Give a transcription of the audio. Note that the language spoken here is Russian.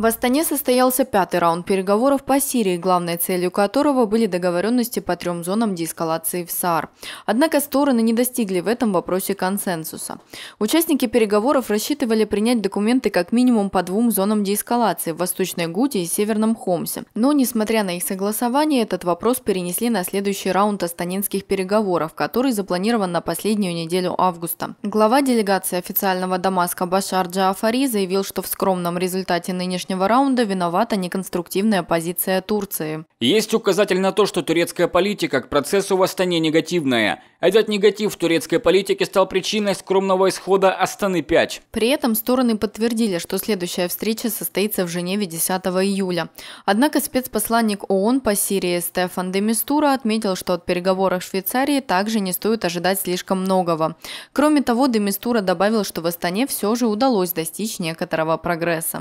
В Астане состоялся пятый раунд переговоров по Сирии, главной целью которого были договоренности по трем зонам деэскалации в САР. Однако стороны не достигли в этом вопросе консенсуса. Участники переговоров рассчитывали принять документы как минимум по двум зонам деэскалации – в Восточной Гуте и Северном Хомсе. Но, несмотря на их согласование, этот вопрос перенесли на следующий раунд астанинских переговоров, который запланирован на последнюю неделю августа. Глава делегации официального Дамаска Башар Джаафари заявил, что в скромном результате нынешней сегодняшнего раунда виновата неконструктивная позиция Турции. Есть указатель на то, что турецкая политика к процессу восстания негативная. Этот негатив в турецкой политике стал причиной скромного исхода Астаны-5. При этом стороны подтвердили, что следующая встреча состоится в Женеве 10 июля. Однако спецпосланник ООН по Сирии Стефан Демистура отметил, что от переговоров Швейцарии также не стоит ожидать слишком многого. Кроме того, Демистура добавил, что в Астане все же удалось достичь некоторого прогресса.